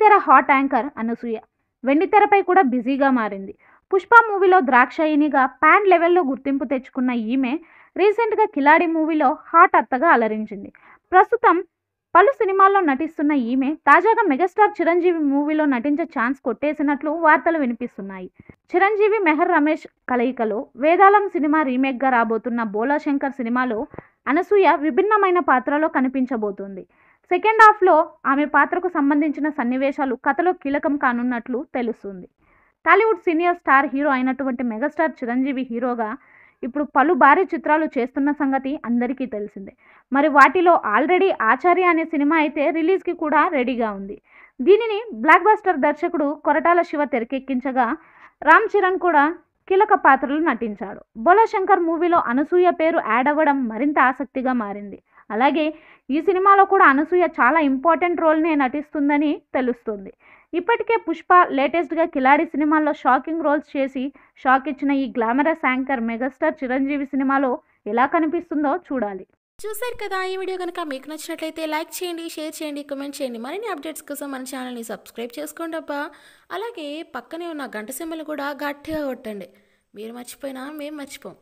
వెండితెర hot anchor Anasuya వెండితెరపై కూడా బిజీగా మారింది పుష్ప మూవీలో ద్రాక్షయినిగా ప్యాన్ లెవెల్లో గుర్తింపు తెచ్చుకున్న ఈమె రీసెంట్గా కిలాడి మూవీలో హాట్ అత్తగా అలరించింది ప్రస్తుతం పలు సినిమాల్లో నటిస్తున్న ఈమె తాజాగా మెగాస్టార్ చిరంజీవి మూవీలో నటించే ఛాన్స్ కొట్టేసినట్లు వార్తలు వినిపిస్తున్నాయి చిరంజీవి మెహర్ రమేష్ కలయికలో వేదాలం సినిమా రీమేక్గా రాబోతున్న బోలాశంకర్ సినిమాలో అనసూయ విభిన్నమైన పాత్రలో కనిపించబోతుంది సెకండ్ హాఫ్లో ఆమె పాత్రకు సంబంధించిన సన్నివేశాలు కథలో కీలకం కానున్నట్లు తెలుస్తుంది టాలీవుడ్ సీనియర్ స్టార్ హీరో అయినటువంటి మెగాస్టార్ చిరంజీవి హీరోగా ఇప్పుడు పలు భారీ చిత్రాలు చేస్తున్న సంగతి అందరికీ తెలిసిందే మరి వాటిలో ఆల్రెడీ ఆచార్య అనే సినిమా అయితే రిలీజ్కి కూడా రెడీగా ఉంది దీనిని బ్లాక్ బస్టర్ దర్శకుడు కొరటాల శివ తెరకెక్కించగా రామ్ చరణ్ కూడా కీలక పాత్రలు నటించాడు బోలాశంకర్ శంకర్ మూవీలో అనసూయ పేరు యాడ్ అవ్వడం మరింత ఆసక్తిగా మారింది అలాగే ఈ సినిమాలో కూడా అనసూయ చాలా ఇంపార్టెంట్ రోల్నే నటిస్తుందని తెలుస్తుంది ఇప్పటికే పుష్ప లేటెస్ట్గా కిలాడి సినిమాల్లో షాకింగ్ రోల్స్ చేసి షాక్ ఇచ్చిన ఈ గ్లామరస్ యాంకర్ మెగాస్టార్ చిరంజీవి సినిమాలో ఎలా కనిపిస్తుందో చూడాలి చూశారు కదా ఈ వీడియో కనుక మీకు నచ్చినట్లయితే లైక్ చేయండి షేర్ చేయండి కమెంట్ చేయండి మరిన్ని అప్డేట్స్ కోసం మన ఛానల్ని సబ్స్క్రైబ్ చేసుకోండి అబ్బా అలాగే పక్కనే ఉన్న గంట సింబల్ కూడా గట్టిగా కొట్టండి మీరు మర్చిపోయినా మేము మర్చిపోం